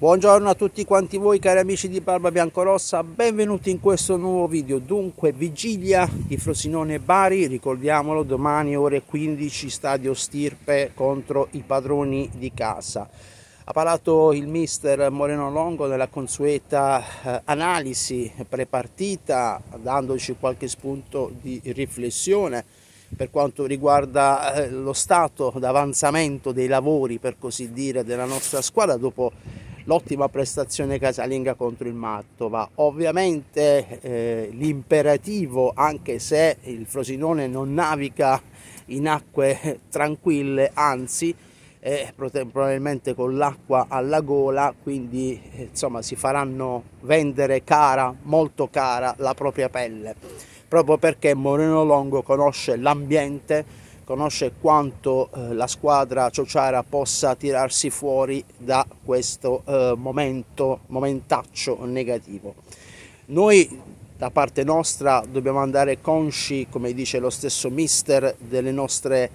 Buongiorno a tutti quanti voi cari amici di Barba Biancorossa, benvenuti in questo nuovo video. Dunque, vigilia di Frosinone Bari, ricordiamolo, domani ore 15 stadio Stirpe contro i padroni di casa. Ha parlato il mister Moreno Longo nella consueta eh, analisi prepartita, dandoci qualche spunto di riflessione per quanto riguarda eh, lo stato d'avanzamento dei lavori, per così dire, della nostra squadra dopo l'ottima prestazione casalinga contro il Mattova. Ovviamente eh, l'imperativo, anche se il Frosinone non naviga in acque tranquille, anzi eh, probabilmente con l'acqua alla gola, quindi eh, insomma si faranno vendere cara, molto cara, la propria pelle, proprio perché Moreno Longo conosce l'ambiente conosce quanto eh, la squadra Ciociara possa tirarsi fuori da questo eh, momento, momentaccio negativo. Noi da parte nostra dobbiamo andare consci, come dice lo stesso mister, delle nostre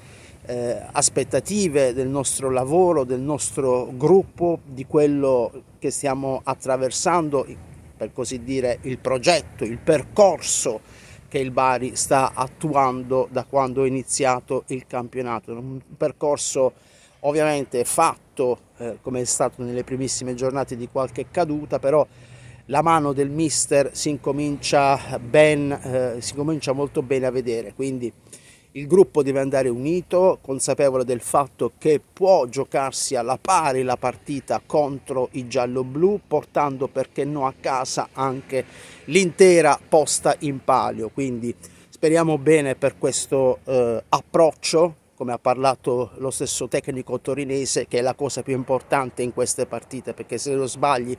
eh, aspettative, del nostro lavoro, del nostro gruppo, di quello che stiamo attraversando, per così dire il progetto, il percorso che il Bari sta attuando da quando è iniziato il campionato. Un percorso ovviamente fatto, eh, come è stato nelle primissime giornate, di qualche caduta, però la mano del mister si incomincia, ben, eh, si incomincia molto bene a vedere. Quindi il gruppo deve andare unito, consapevole del fatto che può giocarsi alla pari la partita contro i gialloblu, portando perché no a casa anche l'intera posta in palio. Quindi speriamo bene per questo eh, approccio, come ha parlato lo stesso tecnico torinese, che è la cosa più importante in queste partite, perché se lo sbagli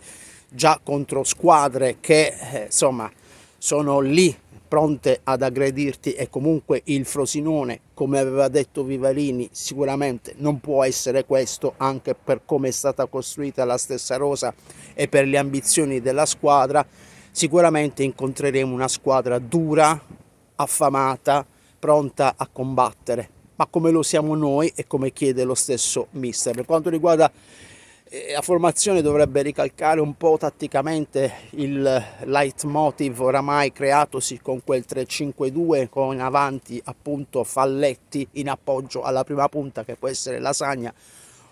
già contro squadre che eh, insomma sono lì pronte ad aggredirti e comunque il Frosinone, come aveva detto Vivalini, sicuramente non può essere questo anche per come è stata costruita la stessa rosa e per le ambizioni della squadra, sicuramente incontreremo una squadra dura, affamata, pronta a combattere, ma come lo siamo noi e come chiede lo stesso mister. Per quanto riguarda la formazione dovrebbe ricalcare un po' tatticamente il leitmotiv oramai creatosi con quel 3-5-2 con avanti appunto Falletti in appoggio alla prima punta che può essere Lasagna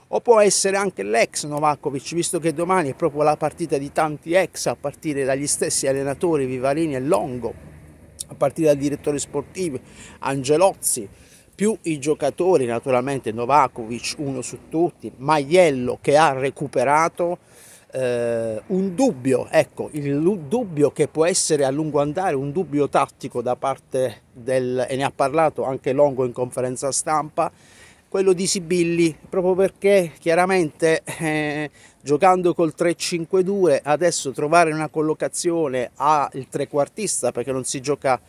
o può essere anche l'ex Novakovic visto che domani è proprio la partita di tanti ex a partire dagli stessi allenatori Vivarini e Longo a partire dal direttore sportivo Angelozzi più i giocatori, naturalmente Novakovic uno su tutti, Maiello che ha recuperato, eh, un dubbio, ecco, il dubbio che può essere a lungo andare un dubbio tattico da parte del, e ne ha parlato anche Longo in conferenza stampa, quello di Sibilli, proprio perché chiaramente eh, giocando col 3-5-2 adesso trovare una collocazione al trequartista perché non si gioca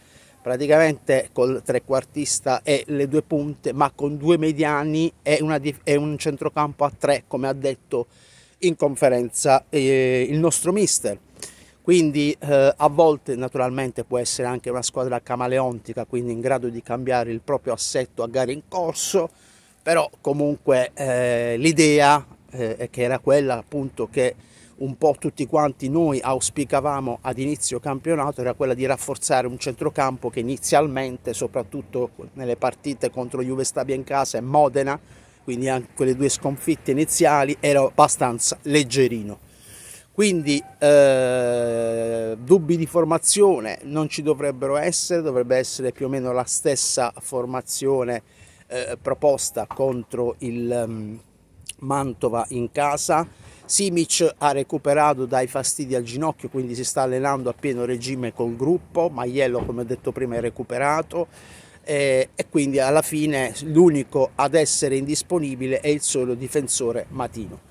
praticamente col trequartista e le due punte, ma con due mediani e, una, e un centrocampo a tre, come ha detto in conferenza eh, il nostro mister. Quindi eh, a volte naturalmente può essere anche una squadra camaleontica, quindi in grado di cambiare il proprio assetto a gare in corso, però comunque eh, l'idea eh, che era quella appunto che un po' tutti quanti noi auspicavamo ad inizio campionato era quella di rafforzare un centrocampo che inizialmente, soprattutto nelle partite contro Juve Stabia in casa e Modena, quindi anche quelle due sconfitte iniziali, era abbastanza leggerino. Quindi eh, dubbi di formazione non ci dovrebbero essere, dovrebbe essere più o meno la stessa formazione eh, proposta contro il um, Mantova in casa Simic ha recuperato dai fastidi al ginocchio, quindi si sta allenando a pieno regime col gruppo, Maiello come ho detto prima è recuperato eh, e quindi alla fine l'unico ad essere indisponibile è il solo difensore Matino.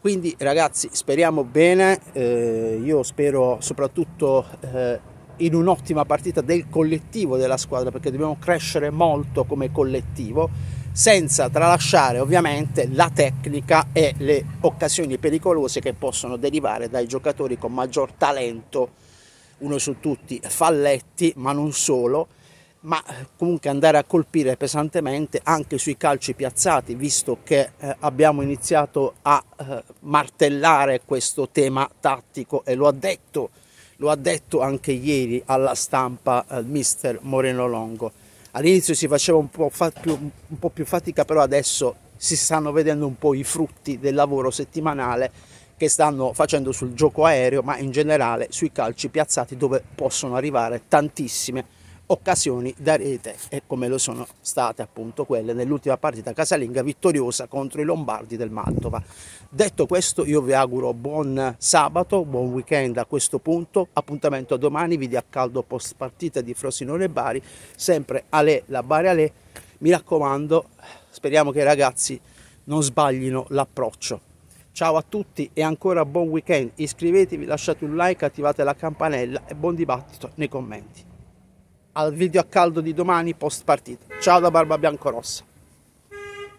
Quindi ragazzi speriamo bene, eh, io spero soprattutto eh, in un'ottima partita del collettivo della squadra perché dobbiamo crescere molto come collettivo senza tralasciare ovviamente la tecnica e le occasioni pericolose che possono derivare dai giocatori con maggior talento, uno su tutti Falletti, ma non solo, ma eh, comunque andare a colpire pesantemente anche sui calci piazzati, visto che eh, abbiamo iniziato a eh, martellare questo tema tattico e lo ha detto, lo ha detto anche ieri alla stampa eh, mister Moreno Longo all'inizio si faceva un po, più, un po' più fatica, però adesso si stanno vedendo un po' i frutti del lavoro settimanale che stanno facendo sul gioco aereo, ma in generale sui calci piazzati dove possono arrivare tantissime occasioni da rete e eh, come lo sono state appunto quelle nell'ultima partita casalinga vittoriosa contro i Lombardi del Mantova. Detto questo io vi auguro buon sabato, buon weekend a questo punto, appuntamento domani, video a caldo post partita di Frosinone Bari, sempre a lei la Bari Ale, mi raccomando speriamo che i ragazzi non sbaglino l'approccio. Ciao a tutti e ancora buon weekend, iscrivetevi, lasciate un like, attivate la campanella e buon dibattito nei commenti al video a caldo di domani post partita. Ciao da Barba Biancorossa.